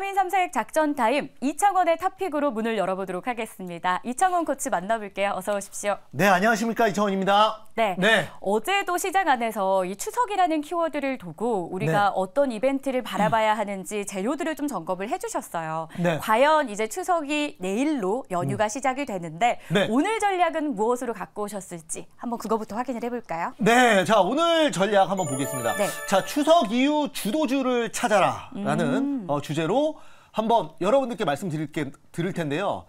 3인 3색 작전 타임 이창원의 탑픽으로 문을 열어보도록 하겠습니다. 이창원 코치 만나볼게요. 어서 오십시오. 네, 안녕하십니까. 이창원입니다. 때 네. 어제도 시장 안에서 이 추석이라는 키워드를 두고 우리가 네. 어떤 이벤트를 바라봐야 하는지 재료들을 좀 점검을 해주셨어요. 네. 과연 이제 추석이 내일로 연휴가 음. 시작이 되는데 네. 오늘 전략은 무엇으로 갖고 오셨을지 한번 그거부터 확인을 해볼까요? 네, 자 오늘 전략 한번 보겠습니다. 네. 자 추석 이후 주도주를 찾아라라는 음. 어, 주제로 한번 여러분들께 말씀드릴 게, 드릴 텐데요.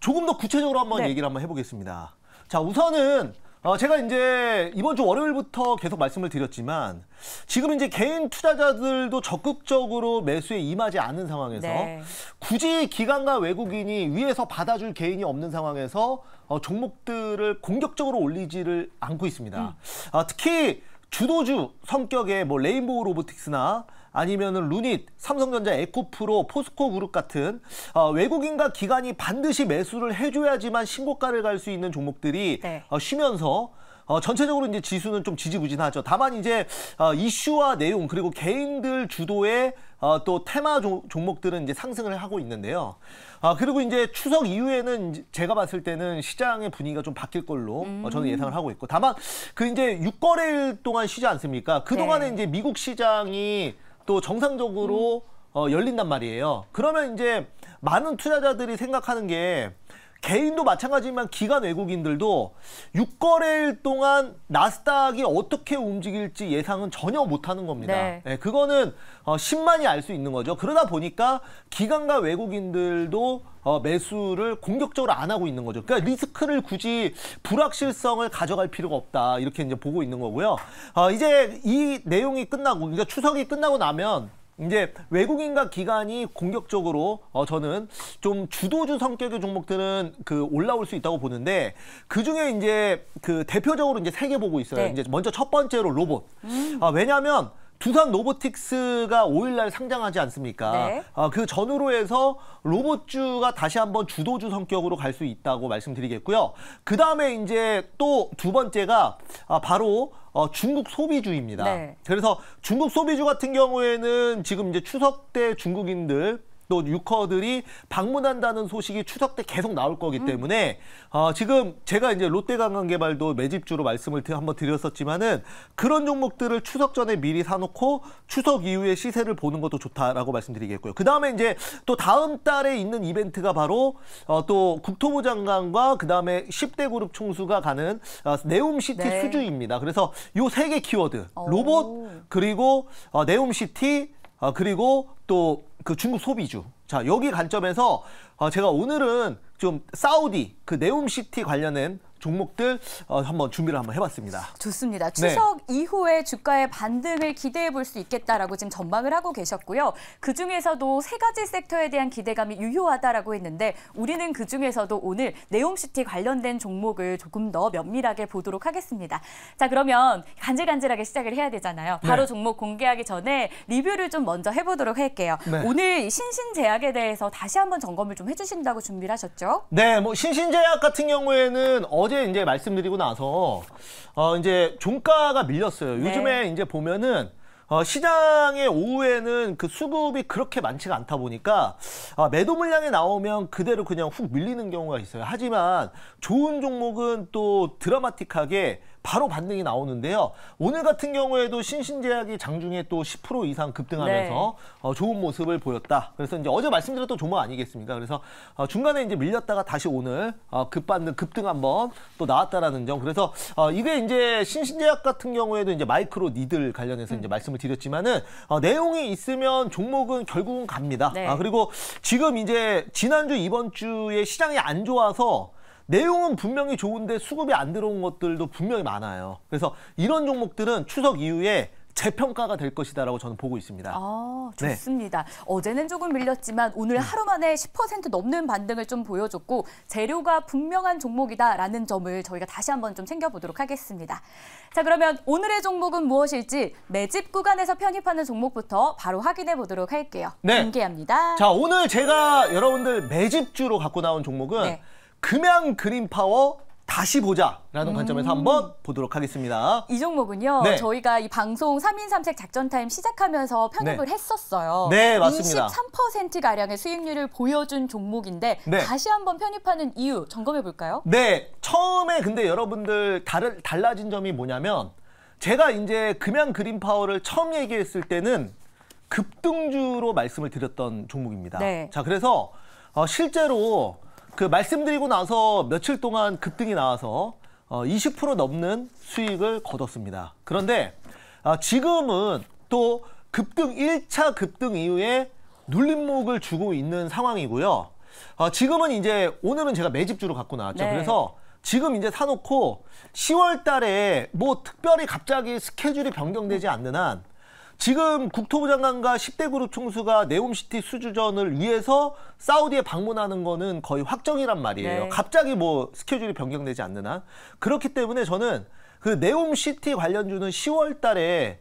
조금 더 구체적으로 한번 네. 얘기를 한번 해보겠습니다. 자 우선은 어, 제가 이제 이번 주 월요일부터 계속 말씀을 드렸지만 지금 이제 개인 투자자들도 적극적으로 매수에 임하지 않는 상황에서 네. 굳이 기관과 외국인이 위에서 받아줄 개인이 없는 상황에서 어, 종목들을 공격적으로 올리지를 않고 있습니다. 음. 어, 특히 주도주 성격의 뭐 레인보우 로보틱스나 아니면은 루닛, 삼성전자 에코프로, 포스코 그룹 같은 어, 외국인과 기관이 반드시 매수를 해줘야지만 신고가를 갈 수 있는 종목들이 네. 어, 쉬면서 어, 전체적으로 이제 지수는 좀 지지부진하죠. 다만 이제 어, 이슈와 내용 그리고 개인들 주도의 어, 또 테마 조, 종목들은 이제 상승을 하고 있는데요. 아 그리고 이제 추석 이후에는 제가 봤을 때는 시장의 분위기가 좀 바뀔 걸로 어, 음. 저는 예상을 하고 있고 다만 그 이제 6거래일 동안 쉬지 않습니까? 그 네. 동안에 네. 이제 미국 시장이 또 정상적으로 음. 어, 열린단 말이에요. 그러면 이제 많은 투자자들이 생각하는 게 개인도 마찬가지지만 기관 외국인들도 6거래일 동안 나스닥이 어떻게 움직일지 예상은 전혀 못하는 겁니다. 네. 네 그거는 어, 10만이 알 수 있는 거죠. 그러다 보니까 기관과 외국인들도 어, 매수를 공격적으로 안 하고 있는 거죠. 그러니까 리스크를 굳이 불확실성을 가져갈 필요가 없다 이렇게 이제 보고 있는 거고요. 어, 이제 이 내용이 끝나고 그러니까 추석이 끝나고 나면 이제 외국인과 기관이 공격적으로 어, 저는 좀 주도주 성격의 종목들은 그 올라올 수 있다고 보는데 그 중에 이제 그 대표적으로 이제 세 개 보고 있어요. 네. 이제 먼저 첫 번째로 로봇. 음. 아, 왜냐하면 두산 로보틱스가 5일날 상장하지 않습니까? 네. 아, 그 전후로 해서 로봇주가 다시 한번 주도주 성격으로 갈 수 있다고 말씀드리겠고요. 그 다음에 이제 또 두 번째가 아, 바로 어, 중국 소비주입니다. 네. 그래서 중국 소비주 같은 경우에는 지금 이제 추석 때 중국인들 또 유커들이 방문한다는 소식이 추석 때 계속 나올 거기 음. 때문에 음. 어, 지금 제가 이제 롯데관광개발도 매집주로 말씀을 한번 드렸었지만은 그런 종목들을 추석 전에 미리 사놓고 추석 이후에 시세를 보는 것도 좋다라고 말씀드리겠고요. 그 다음에 이제 또 다음 달에 있는 이벤트가 바로 어, 또 국토부 장관과 그 다음에 10대 그룹 총수가 가는 어, 네움시티 네. 수주입니다. 그래서 요 세 개 키워드 로봇 그리고 어, 네움시티 어, 그리고 또 그 중국 소비주. 자, 여기 관점에서 어, 제가 오늘은 좀 사우디 그 네움시티 관련된 종목들 어, 한번 준비를 한번 해봤습니다. 좋습니다. 네. 추석 네. 이후에 주가의 반등을 기대해 볼 수 있겠다라고 지금 전망을 하고 계셨고요. 그중에서도 세 가지 섹터에 대한 기대감이 유효하다라고 했는데 우리는 그중에서도 오늘 네옴시티 관련된 종목을 조금 더 면밀하게 보도록 하겠습니다. 자 그러면 간질간질하게 시작을 해야 되잖아요. 네. 바로 네. 종목 공개하기 전에 리뷰를 좀 먼저 해보도록 할게요. 네. 오늘 신신제약에 대해서 다시 한번 점검을 좀좀 해주신다고 준비를 하셨죠? 네, 뭐 신신제약 같은 경우에는 어제 이제 말씀드리고 나서 어 이제 종가가 밀렸어요. 네. 요즘에 이제 보면은 어, 시장의 오후에는 그 수급이 그렇게 많지가 않다 보니까 어, 매도 물량이 나오면 그대로 그냥 훅 밀리는 경우가 있어요. 하지만 좋은 종목은 또 드라마틱하게 바로 반등이 나오는데요. 오늘 같은 경우에도 신신제약이 장중에 또 10% 이상 급등하면서 네. 어, 좋은 모습을 보였다. 그래서 이제 어제 말씀드렸던 조모 아니겠습니까? 그래서 어, 중간에 이제 밀렸다가 다시 오늘 어, 급반등 급등 한번 또 나왔다라는 점. 그래서 어, 이게 이제 신신제약 같은 경우에도 이제 마이크로 니들 관련해서 음. 이제 말씀을 드렸지만은 어, 내용이 있으면 종목은 결국은 갑니다. 네. 아, 그리고 지금 이제 지난주 이번 주에 시장이 안 좋아서 내용은 분명히 좋은데 수급이 안 들어온 것들도 분명히 많아요. 그래서 이런 종목들은 추석 이후에 재평가가 될 것이다라고 저는 보고 있습니다. 아, 네. 좋습니다. 네. 어제는 조금 밀렸지만 오늘 음. 하루 만에 10% 넘는 반등을 좀 보여줬고 재료가 분명한 종목이다라는 점을 저희가 다시 한번 좀 챙겨보도록 하겠습니다. 자, 그러면 오늘의 종목은 무엇일지 매집 구간에서 편입하는 종목부터 바로 확인해 보도록 할게요. 네. 공개합니다. 자, 오늘 제가 여러분들 매집주로 갖고 나온 종목은 네. 금양 그린 파워 다시 보자라는 음. 관점에서 한번 보도록 하겠습니다. 이 종목은요. 네. 저희가 이 방송 3인 3색 작전 타임 시작하면서 편입을 네. 했었어요. 네, 맞습니다. 23% 가량의 수익률을 보여준 종목인데 네. 다시 한번 편입하는 이유 점검해 볼까요? 네. 처음에 근데 여러분들 다른 달라진 점이 뭐냐면 제가 이제 금양 그린 파워를 처음 얘기했을 때는 급등주로 말씀을 드렸던 종목입니다. 네. 자, 그래서 어, 실제로 그 말씀드리고 나서 며칠 동안 급등이 나와서 어, 20% 넘는 수익을 거뒀습니다. 그런데 아, 지금은 또 급등 1차 급등 이후에 눌림목을 주고 있는 상황이고요. 어, 지금은 이제 오늘은 제가 매집주로 갖고 나왔죠. 네. 그래서 지금 이제 사놓고 10월 달에 뭐 특별히 갑자기 스케줄이 변경되지 않는 한 지금 국토부 장관과 10대 그룹 총수가 네옴시티 수주전을 위해서 사우디에 방문하는 거는 거의 확정이란 말이에요. 네. 갑자기 뭐 스케줄이 변경되지 않는 한. 그렇기 때문에 저는 그 네옴시티 관련주는 10월 달에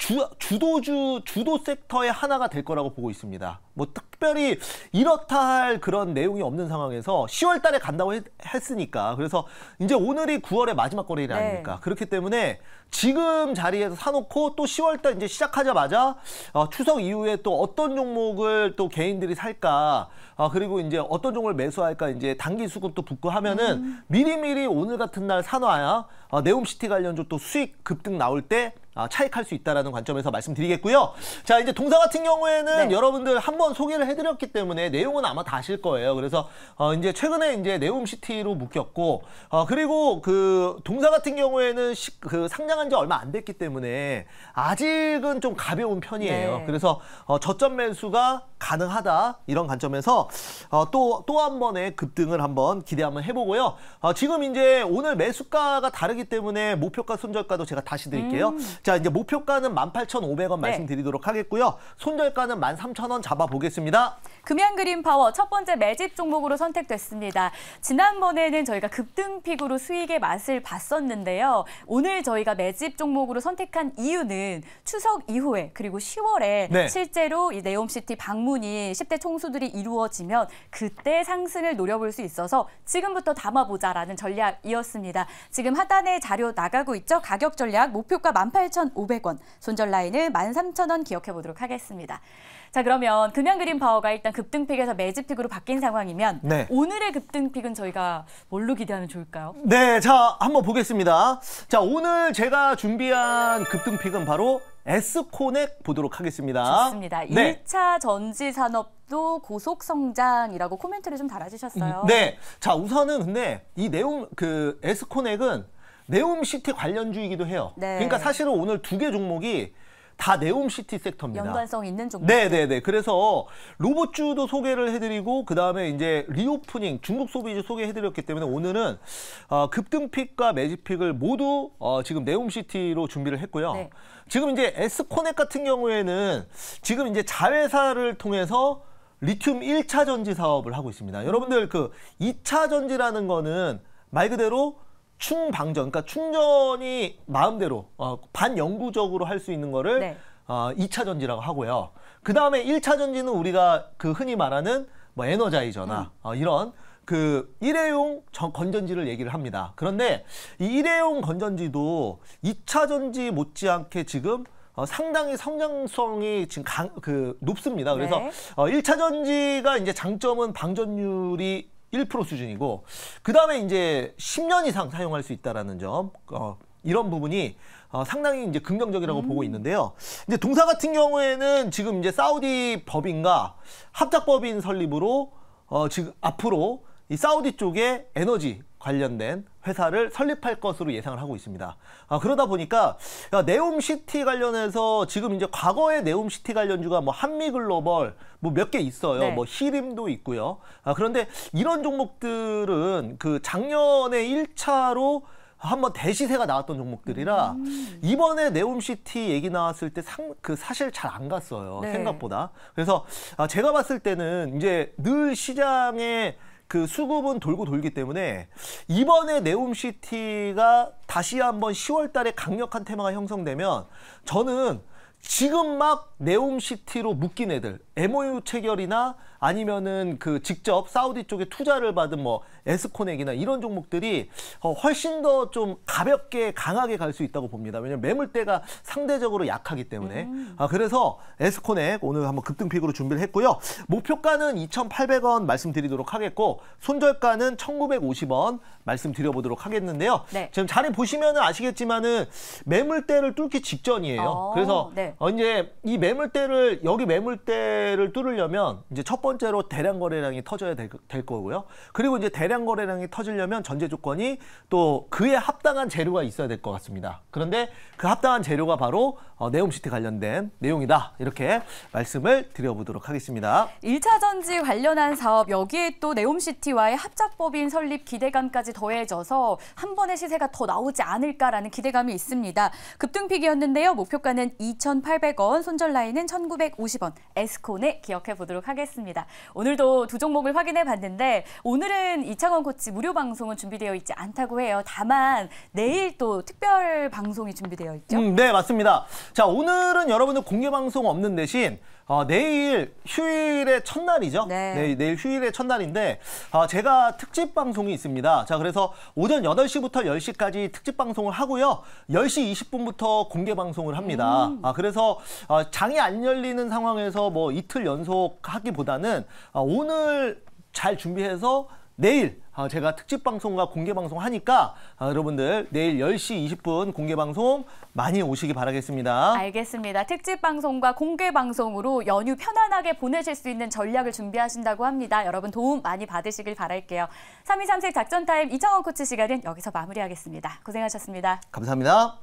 주, 주도주, 주도 섹터의 하나가 될 거라고 보고 있습니다. 뭐 특별히 이렇다 할 그런 내용이 없는 상황에서 10월 달에 간다고 했, 으니까 그래서 이제 오늘이 9월의 마지막 거래일 네. 아닙니까? 그렇기 때문에 지금 자리에서 사놓고 또 10월 달 이제 시작하자마자 어, 추석 이후에 또 어떤 종목을 또 개인들이 살까 어, 그리고 이제 어떤 종목을 매수할까 이제 단기 수급도 붙고 하면은 음. 미리미리 오늘 같은 날 사놔야 어, 네옴시티 관련주 또 수익 급등 나올 때 아, 차익할 수 있다라는 관점에서 말씀드리겠고요. 자 이제 동사 같은 경우에는 네. 여러분들 한번 소개를 해드렸기 때문에 내용은 아마 다 아실 거예요. 그래서 어, 이제 최근에 이제 네움 시티로 묶였고 어, 그리고 그 동사 같은 경우에는 시, 그 상장한 지 얼마 안 됐기 때문에 아직은 좀 가벼운 편이에요. 네. 그래서 어, 저점 매수가 가능하다 이런 관점에서 어, 또또 한 번의 급등을 한번 기대 한번 해보고요. 어, 지금 이제 오늘 매수가가 다르기 때문에 목표가 손절가도 제가 다시 드릴게요. 음. 자, 이제 목표가는 18,500원 네. 말씀드리도록 하겠고요. 손절가는 13,000원 잡아보겠습니다. 금양그린 파워 첫 번째 매집 종목으로 선택됐습니다. 지난번에는 저희가 급등픽으로 수익의 맛을 봤었는데요. 오늘 저희가 매집 종목으로 선택한 이유는 추석 이후에 그리고 10월에 네. 실제로 이 네옴시티 방문이 10대 총수들이 이루어지면 그때 상승을 노려볼 수 있어서 지금부터 담아보자라는 전략이었습니다. 지금 하단에 자료 나가고 있죠. 가격 전략 목표가 18,500원, 손절 라인을 13,000원 기억해 보도록 하겠습니다. 자 그러면 금양그린 파워가 일단 급등픽에서 매집픽으로 바뀐 상황이면 네. 오늘의 급등픽은 저희가 뭘로 기대하면 좋을까요? 네, 자 한번 보겠습니다. 자 오늘 제가 준비한 급등픽은 바로 에스코넥 보도록 하겠습니다. 좋습니다. 네. 1차 전지 산업도 고속 성장이라고 코멘트를 좀 달아주셨어요. 음, 네. 자, 우선은 근데 이 네움 그 에스코넥은 네움 시티 관련주이기도 해요. 네. 그러니까 사실은 오늘 두 개 종목이 다 네옴시티 섹터입니다. 연관성 있는 종목. 네네네. 그래서 로봇주도 소개를 해드리고 그 다음에 이제 리오프닝 중국 소비주 소개해드렸기 때문에 오늘은 어, 급등픽과 매직픽을 모두 어, 지금 네옴시티로 준비를 했고요. 네. 지금 이제 에스코넥 같은 경우에는 지금 이제 자회사를 통해서 리튬 1차 전지 사업을 하고 있습니다. 여러분들 그 2차 전지라는 거는 말 그대로 충방전, 그러니까 충전이 마음대로 어, 반영구적으로 할 수 있는 거를 네. 어, 2차 전지라고 하고요. 그 다음에 1차 전지는 우리가 그 흔히 말하는 뭐 에너자이저나 음. 어, 이런 그 일회용 전, 건전지를 얘기를 합니다. 그런데 이 일회용 건전지도 2차 전지 못지않게 지금 어, 상당히 성장성이 지금 강, 그 높습니다. 그래서 네. 어, 1차 전지가 이제 장점은 방전율이 1% 수준이고 그 다음에 이제 10년 이상 사용할 수 있다라는 점 어, 이런 부분이 어, 상당히 이제 긍정적이라고 음. 보고 있는데요. 이제 동사 같은 경우에는 지금 이제 사우디 법인과 합작법인 설립으로 어, 지금 앞으로 이 사우디 쪽에 에너지 관련된 회사를 설립할 것으로 예상을 하고 있습니다. 아, 그러다 보니까 네옴시티 관련해서 지금 이제 과거의 네옴시티 관련주가 뭐 한미글로벌 뭐 몇 개 있어요. 네. 뭐 히림도 있고요. 아, 그런데 이런 종목들은 그 작년에 1차로 한번 대시세가 나왔던 종목들이라 음. 이번에 네옴시티 얘기 나왔을 때 상 그 사실 잘 안 갔어요 네. 생각보다 그래서 아, 제가 봤을 때는 이제 늘 시장에 그 수급은 돌고 돌기 때문에 이번에 네옴시티가 다시 한번 10월 달에 강력한 테마가 형성되면 저는 지금 막 네옴시티로 묶인 애들 MOU 체결이나 아니면은 그 직접 사우디 쪽에 투자를 받은 뭐 에스코넥이나 이런 종목들이 어, 훨씬 더 좀 가볍게 강하게 갈 수 있다고 봅니다. 왜냐면 하 매물대가 상대적으로 약하기 때문에. 음. 아, 그래서 에스코넥 오늘 한번 급등픽으로 준비를 했고요. 목표가는 2,800원 말씀드리도록 하겠고 손절가는 1,950원 말씀드려보도록 하겠는데요. 네. 지금 자리 보시면 아시겠지만은 매물대를 뚫기 직전이에요. 오, 어, 그래서 네. 어, 이제 이 매물대를 여기 매물대를 뚫으려면 이제 첫 번째 번째로 대량 거래량이 터져야 될, 될 거고요. 그리고 이제 대량 거래량이 터지려면 전제 조건이 또 그에 합당한 재료가 있어야 될 것 같습니다. 그런데 그 합당한 재료가 바로 어, 네옴시티 관련된 내용이다. 이렇게 말씀을 드려보도록 하겠습니다. 1차 전지 관련한 사업 여기에 또 네옴시티와의 합작법인 설립 기대감까지 더해져서 한 번의 시세가 더 나오지 않을까라는 기대감이 있습니다. 급등픽이었는데요. 목표가는 2,800원, 손절 라인은 1,950원. 에스콘에 기억해 보도록 하겠습니다. 있습니다. 오늘도 두 종목을 확인해 봤는데 오늘은 이창원 코치 무료 방송은 준비되어 있지 않다고 해요. 다만 내일 또 특별 방송이 준비되어 있죠? 음, 네, 맞습니다. 자, 오늘은 여러분들 공개 방송 없는 대신 어, 내일 휴일의 첫날이죠. 네. 네, 내일 휴일의 첫날인데 어, 제가 특집 방송이 있습니다. 자, 그래서 오전 8시부터 10시까지 특집 방송을 하고요. 10시 20분부터 공개 방송을 합니다. 음. 아, 그래서 어, 장이 안 열리는 상황에서 뭐 이틀 연속 하기보다는 어, 오늘 잘 준비해서 내일 어, 제가 특집 방송과 공개 방송 하니까 어, 여러분들 내일 10시 20분 공개 방송 많이 오시기 바라겠습니다. 알겠습니다. 특집 방송과 공개 방송으로 연휴 편안하게 보내실 수 있는 전략을 준비하신다고 합니다. 여러분 도움 많이 받으시길 바랄게요. 323색 작전타임 이창원 코치 시간은 여기서 마무리하겠습니다. 고생하셨습니다. 감사합니다.